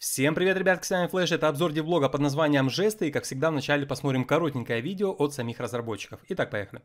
Всем привет, ребятки, с вами Флэш, это обзор девлога под названием «Жесты», и как всегда вначале посмотрим коротенькое видео от самих разработчиков. Итак, поехали.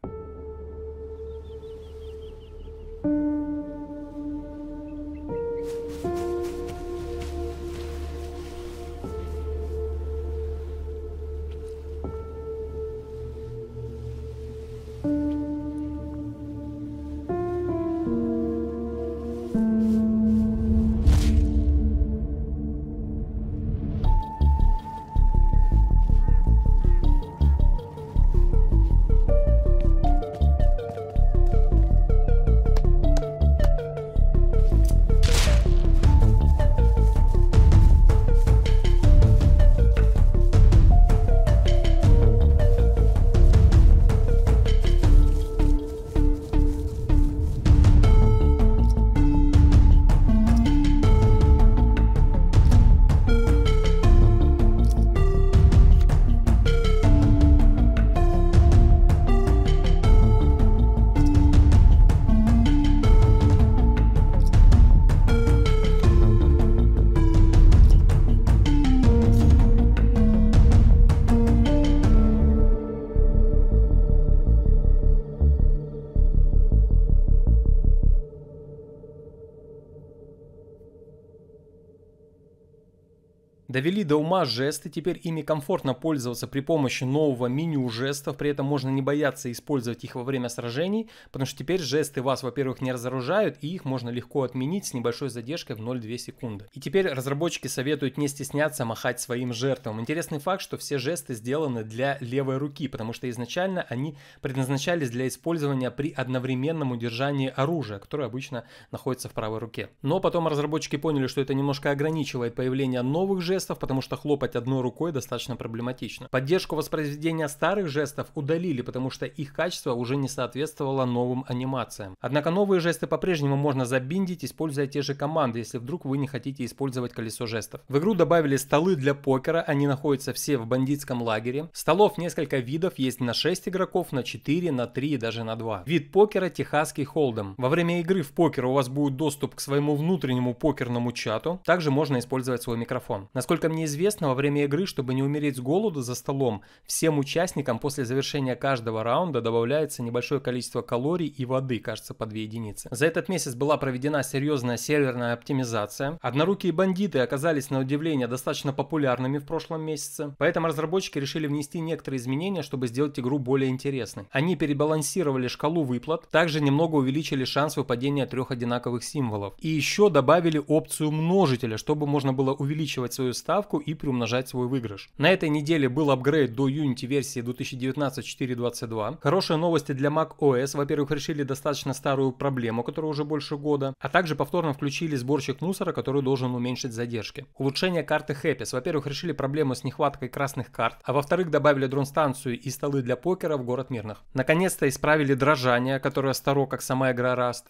довели до ума жесты, теперь ими комфортно пользоваться при помощи нового меню жестов, при этом можно не бояться использовать их во время сражений, потому что теперь жесты вас, во-первых, не разоружают, и их можно легко отменить с небольшой задержкой в 0,2 секунды. И теперь разработчики советуют не стесняться махать своим жертвам. Интересный факт, что все жесты сделаны для левой руки, потому что изначально они предназначались для использования при одновременном удержании оружия, которое обычно находится в правой руке. Но потом разработчики поняли, что это немножко ограничивает появление новых жестов, жестов, потому что хлопать одной рукой достаточно проблематично. Поддержку воспроизведения старых жестов удалили, потому что их качество уже не соответствовало новым анимациям. Однако новые жесты по-прежнему можно забиндить, используя те же команды, если вдруг вы не хотите использовать колесо жестов. В игру добавили столы для покера, они находятся все в бандитском лагере. Столов несколько видов, есть на 6 игроков, на 4, на 3 и даже на 2. Вид покера техасский холдом. Во время игры в покер у вас будет доступ к своему внутреннему покерному чату. Также можно использовать свой микрофон. Насколько мне известно, во время игры, чтобы не умереть с голоду за столом, всем участникам после завершения каждого раунда добавляется небольшое количество калорий и воды, кажется, по 2 единицы. За этот месяц была проведена серьезная серверная оптимизация. Однорукие бандиты оказались, на удивление, достаточно популярными в прошлом месяце, поэтому разработчики решили внести некоторые изменения, чтобы сделать игру более интересной. Они перебалансировали шкалу выплат, также немного увеличили шанс выпадения трех одинаковых символов. И еще добавили опцию множителя, чтобы можно было увеличивать свою ставку и приумножать свой выигрыш. На этой неделе был апгрейд до Unity версии 2019-4.22. Хорошие новости для Mac OS. Во-первых, решили достаточно старую проблему, которая уже больше года, а также повторно включили сборщик мусора, который должен уменьшить задержки. Улучшение карты Happy. Во-первых, решили проблему с нехваткой красных карт, а во-вторых, добавили дрон-станцию и столы для покера в город Мирных. Наконец-то исправили дрожание, которое старо, как сама игра Rust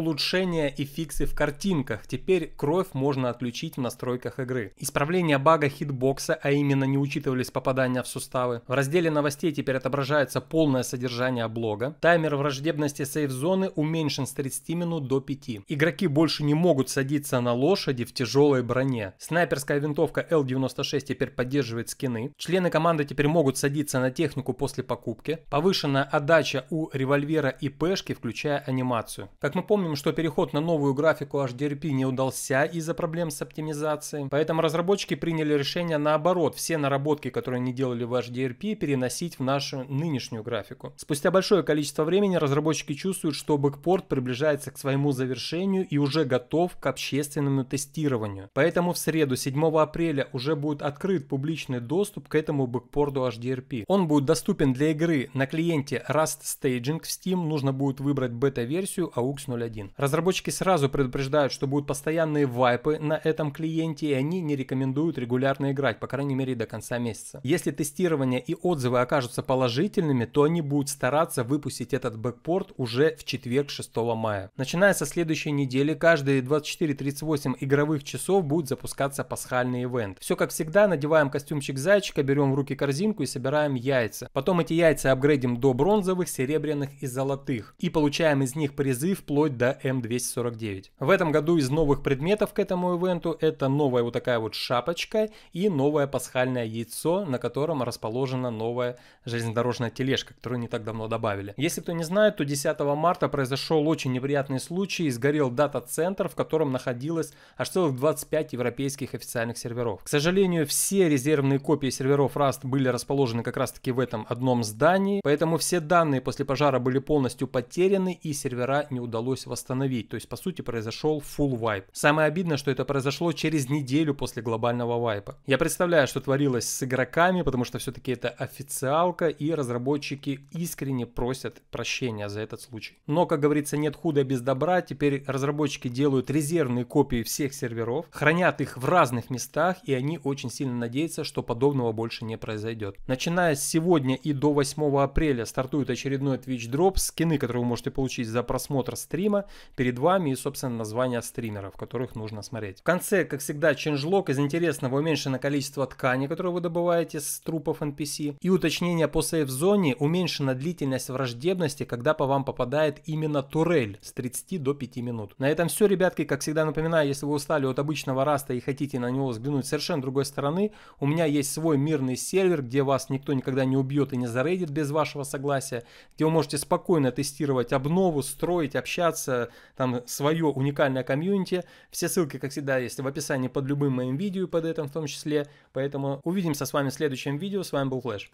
улучшения и фиксы в картинках. Теперь кровь можно отключить в настройках игры. Исправление бага хитбокса, а именно не учитывались попадания в суставы. В разделе новостей теперь отображается полное содержание блога. Таймер враждебности сейф-зоны уменьшен с 30 минут до 5. Игроки больше не могут садиться на лошади в тяжелой броне. Снайперская винтовка L96 теперь поддерживает скины. Члены команды теперь могут садиться на технику после покупки. Повышенная отдача у револьвера и пешки, включая анимацию. Как мы помним, Напомним, что переход на новую графику HDRP не удался из-за проблем с оптимизацией, поэтому разработчики приняли решение наоборот все наработки, которые они делали в HDRP, переносить в нашу нынешнюю графику. Спустя большое количество времени разработчики чувствуют, что бэкпорт приближается к своему завершению и уже готов к общественному тестированию. Поэтому в среду 7 апреля уже будет открыт публичный доступ к этому бэкпорту HDRP. Он будет доступен для игры на клиенте Rust Staging в Steam, нужно будет выбрать бета-версию AUX 01 plugin. Разработчики сразу предупреждают, что будут постоянные вайпы на этом клиенте, и они не рекомендуют регулярно играть, по крайней мере до конца месяца. Если тестирование и отзывы окажутся положительными, то они будут стараться выпустить этот бэкпорт уже в четверг 6 мая. Начиная со следующей недели, каждые 24-38 игровых часов будет запускаться пасхальный ивент. Все как всегда, надеваем костюмчик зайчика, берем в руки корзинку и собираем яйца. Потом эти яйца апгрейдим до бронзовых, серебряных и золотых. И получаем из них призы вплоть до М249. В этом году из новых предметов к этому ивенту это новая вот такая вот шапочка и новое пасхальное яйцо, на котором расположена новая железнодорожная тележка, которую не так давно добавили. Если кто не знает, то 10 марта произошел очень неприятный случай, сгорел дата-центр, в котором находилось аж целых 25 европейских официальных серверов. К сожалению, все резервные копии серверов Rust были расположены как раз таки в этом одном здании, поэтому все данные после пожара были полностью потеряны и сервера не удалось восстановить. То есть, по сути, произошел full вайп. Самое обидное, что это произошло через неделю после глобального вайпа. Я представляю, что творилось с игроками, потому что все-таки это официалка, и разработчики искренне просят прощения за этот случай. Но, как говорится, нет худа без добра. Теперь разработчики делают резервные копии всех серверов, хранят их в разных местах, и они очень сильно надеются, что подобного больше не произойдет. Начиная с сегодня и до 8 апреля стартует очередной Twitch Drop, скины, которые вы можете получить за просмотр стрима, перед вами и, собственно, названия стримеров, которых нужно смотреть. В конце, как всегда, ченджлог из интересного уменьшено количество ткани, которую вы добываете с трупов NPC, и уточнение по сейф-зоне уменьшена длительность враждебности, когда по вам попадает именно турель с 30 до 5 минут. На этом все, ребятки. Как всегда напоминаю, если вы устали от обычного раста и хотите на него взглянуть совершенно другой стороны, у меня есть свой мирный сервер, где вас никто никогда не убьет и не зарейдит без вашего согласия, где вы можете спокойно тестировать обнову, строить, общаться, появится там свое уникальное комьюнити. Все ссылки, как всегда, есть в описании под любым моим видео, под этим в том числе. Поэтому увидимся с вами в следующем видео. С вами был Флэш.